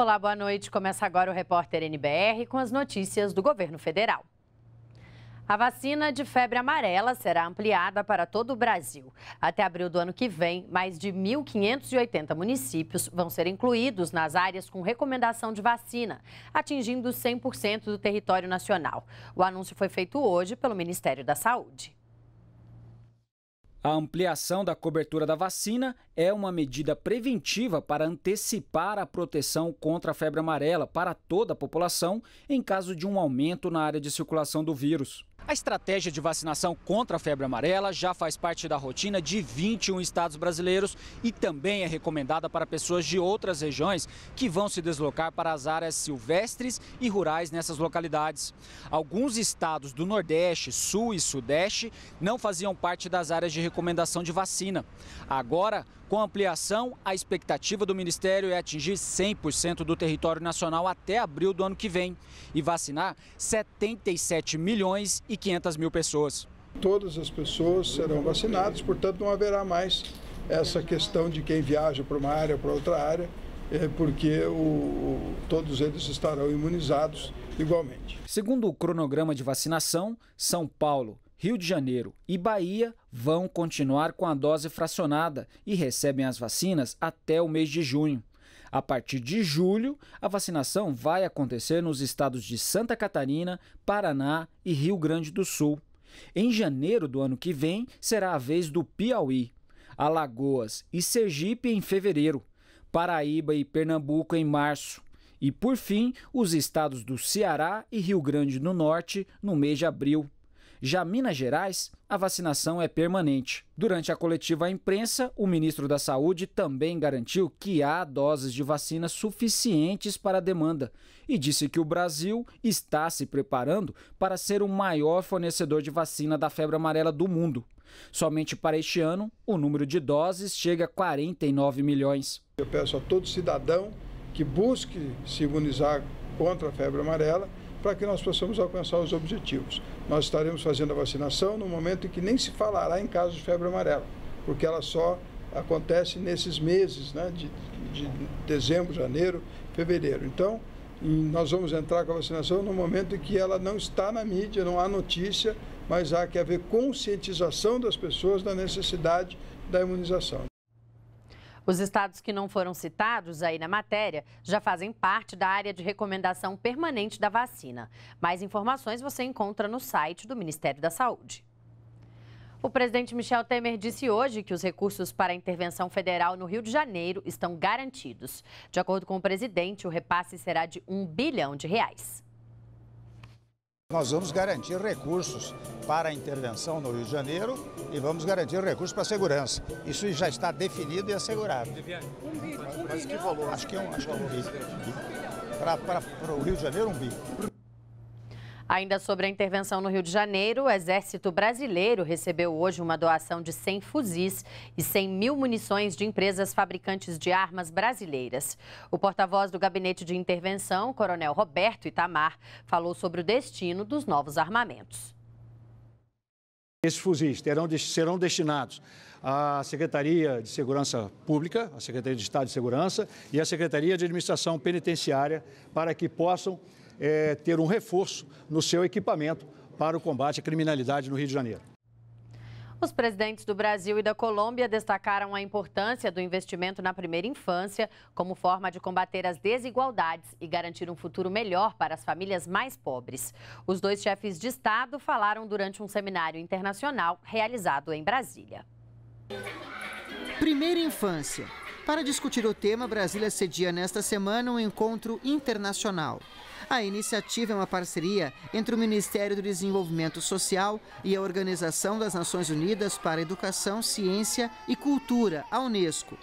Olá, boa noite. Começa agora o repórter NBR com as notícias do governo federal. A vacina de febre amarela será ampliada para todo o Brasil. Até abril do ano que vem, mais de 1.580 municípios vão ser incluídos nas áreas com recomendação de vacina, atingindo 100% do território nacional. O anúncio foi feito hoje pelo Ministério da Saúde. A ampliação da cobertura da vacina é uma medida preventiva para antecipar a proteção contra a febre amarela para toda a população em caso de um aumento na área de circulação do vírus. A estratégia de vacinação contra a febre amarela já faz parte da rotina de 21 estados brasileiros e também é recomendada para pessoas de outras regiões que vão se deslocar para as áreas silvestres e rurais nessas localidades. Alguns estados do Nordeste, Sul e Sudeste não faziam parte das áreas de recomendação de vacina. Agora, com a ampliação, a expectativa do Ministério é atingir 100% do território nacional até abril do ano que vem e vacinar 77 milhões e 500 mil pessoas. Todas as pessoas serão vacinadas, portanto, não haverá mais essa questão de quem viaja para uma área ou para outra área, é porque o, todos eles estarão imunizados igualmente. Segundo o cronograma de vacinação, São Paulo, Rio de Janeiro e Bahia vão continuar com a dose fracionada e recebem as vacinas até o mês de junho. A partir de julho, a vacinação vai acontecer nos estados de Santa Catarina, Paraná e Rio Grande do Sul. Em janeiro do ano que vem, será a vez do Piauí, Alagoas e Sergipe em fevereiro, Paraíba e Pernambuco em março. E, por fim, os estados do Ceará e Rio Grande do Norte no mês de abril. Já Minas Gerais, a vacinação é permanente. Durante a coletiva à imprensa, o ministro da Saúde também garantiu que há doses de vacina suficientes para a demanda e disse que o Brasil está se preparando para ser o maior fornecedor de vacina da febre amarela do mundo. Somente para este ano, o número de doses chega a 49 milhões. Eu peço a todo cidadão que busque se imunizar contra a febre amarela para que nós possamos alcançar os objetivos. Nós estaremos fazendo a vacinação no momento em que nem se falará em casos de febre amarela, porque ela só acontece nesses meses, né, de, de dezembro, janeiro, fevereiro. Então, nós vamos entrar com a vacinação no momento em que ela não está na mídia, não há notícia, mas há que haver conscientização das pessoas da necessidade da imunização. Os estados que não foram citados aí na matéria já fazem parte da área de recomendação permanente da vacina. Mais informações você encontra no site do Ministério da Saúde. O presidente Michel Temer disse hoje que os recursos para a intervenção federal no Rio de Janeiro estão garantidos. De acordo com o presidente, o repasse será de um bilhão de reais. Nós vamos garantir recursos para a intervenção no Rio de Janeiro e vamos garantir recursos para a segurança. Isso já está definido e assegurado. Um bi, um mas, mas que valor? Acho que é um, acho que é um bi. Para, para, para o Rio de Janeiro, um bi. Ainda sobre a intervenção no Rio de Janeiro, o Exército Brasileiro recebeu hoje uma doação de 100 fuzis e 100 mil munições de empresas fabricantes de armas brasileiras. O porta-voz do Gabinete de Intervenção, Coronel Roberto Itamar, falou sobre o destino dos novos armamentos. Esses fuzis terão, serão destinados à Secretaria de Segurança Pública, à Secretaria de Estado de Segurança e à Secretaria de Administração Penitenciária para que possam é, ter um reforço no seu equipamento para o combate à criminalidade no Rio de Janeiro. Os presidentes do Brasil e da Colômbia destacaram a importância do investimento na primeira infância como forma de combater as desigualdades e garantir um futuro melhor para as famílias mais pobres. Os dois chefes de Estado falaram durante um seminário internacional realizado em Brasília. Primeira infância, para discutir o tema, Brasília cedia nesta semana um encontro internacional. A iniciativa é uma parceria entre o Ministério do Desenvolvimento Social e a Organização das Nações Unidas para Educação, Ciência e Cultura, a Unesco.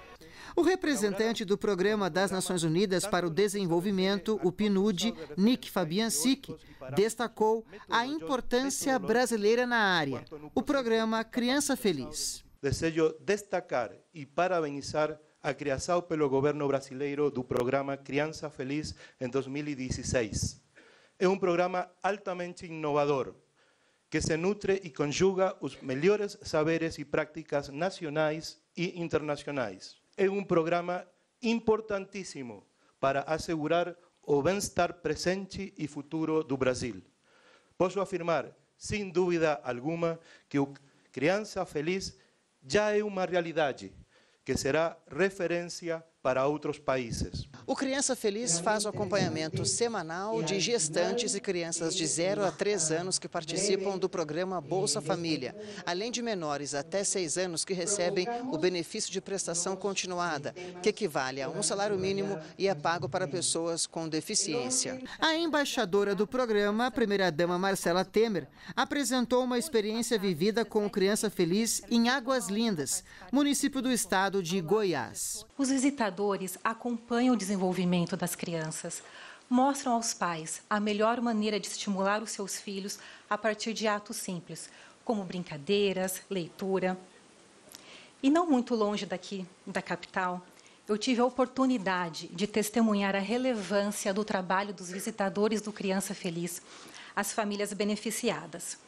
O representante do Programa das Nações Unidas para o Desenvolvimento, o PNUD, Nick Fabiancic, destacou a importância brasileira na área, o programa Criança Feliz. Desejo destacar e parabenizar a criação pelo governo brasileiro do programa Criança Feliz em 2016. É um programa altamente inovador, que se nutre e conjuga os melhores saberes e práticas nacionais e internacionais. É um programa importantíssimo para assegurar o bem-estar presente e futuro do Brasil. Posso afirmar, sem dúvida alguma, que o Criança Feliz já é uma realidade que será referencia para outros países. O Criança Feliz faz o acompanhamento semanal de gestantes e crianças de 0 a 3 anos que participam do programa Bolsa Família, além de menores até 6 anos que recebem o benefício de prestação continuada, que equivale a um salário mínimo e é pago para pessoas com deficiência. A embaixadora do programa, a primeira-dama Marcela Temer, apresentou uma experiência vivida com o Criança Feliz em Águas Lindas, município do estado de Goiás. Os educadores acompanham o desenvolvimento das crianças, mostram aos pais a melhor maneira de estimular os seus filhos a partir de atos simples, como brincadeiras, leitura. E não muito longe daqui, da capital, eu tive a oportunidade de testemunhar a relevância do trabalho dos visitadores do Criança Feliz às famílias beneficiadas.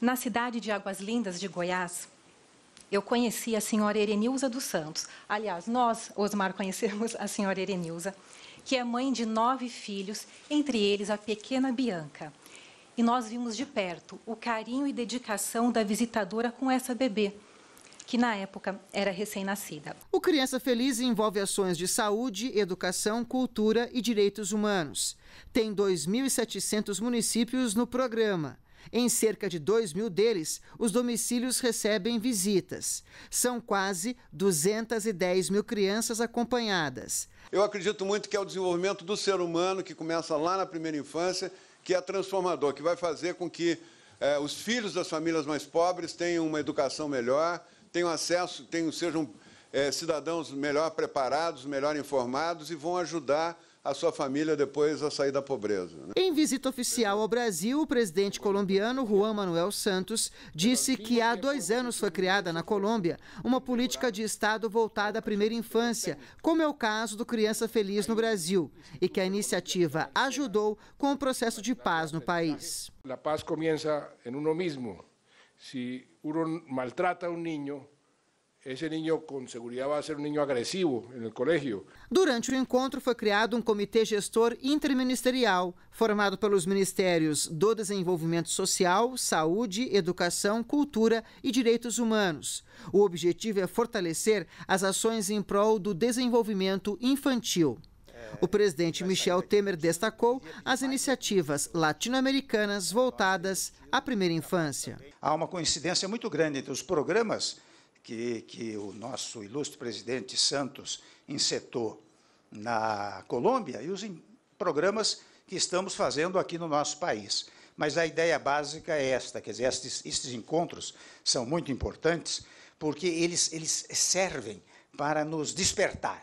Na cidade de Águas Lindas de Goiás, eu conheci a senhora Erenilza dos Santos. Aliás, nós, Osmar, conhecemos a senhora Erenilza, que é mãe de nove filhos, entre eles a pequena Bianca. E nós vimos de perto o carinho e dedicação da visitadora com essa bebê que na época era recém-nascida. O Criança Feliz envolve ações de saúde, educação, cultura e direitos humanos. Tem 2.700 municípios no programa. Em cerca de 2 mil deles, os domicílios recebem visitas. São quase 210 mil crianças acompanhadas. Eu acredito muito que é o desenvolvimento do ser humano, que começa lá na primeira infância, que é transformador, que vai fazer com que eh, os filhos das famílias mais pobres tenham uma educação melhor, tenham acesso, tenham, sejam eh, cidadãos melhor preparados, melhor informados e vão ajudar a sua família depois a sair da pobreza. Né? Em visita oficial ao Brasil, o presidente colombiano Juan Manuel Santos disse que há dois anos foi criada na Colômbia uma política de Estado voltada à primeira infância, como é o caso do Criança Feliz no Brasil, e que a iniciativa ajudou com o processo de paz no país. A paz começa em uno mesmo. Se uno maltrata um ninho, esse niño com segurança vai ser um niño agressivo no colégio. Durante o encontro foi criado um comitê gestor interministerial, formado pelos ministérios do Desenvolvimento Social, Saúde, Educação, Cultura e Direitos Humanos. O objetivo é fortalecer as ações em prol do desenvolvimento infantil. O presidente Michel Temer destacou as iniciativas latino-americanas voltadas à primeira infância. Há uma coincidência muito grande entre os programas que, que o nosso ilustre presidente Santos insetou na Colômbia e os programas que estamos fazendo aqui no nosso país. Mas a ideia básica é esta, quer dizer, estes, estes encontros são muito importantes porque eles, eles servem para nos despertar,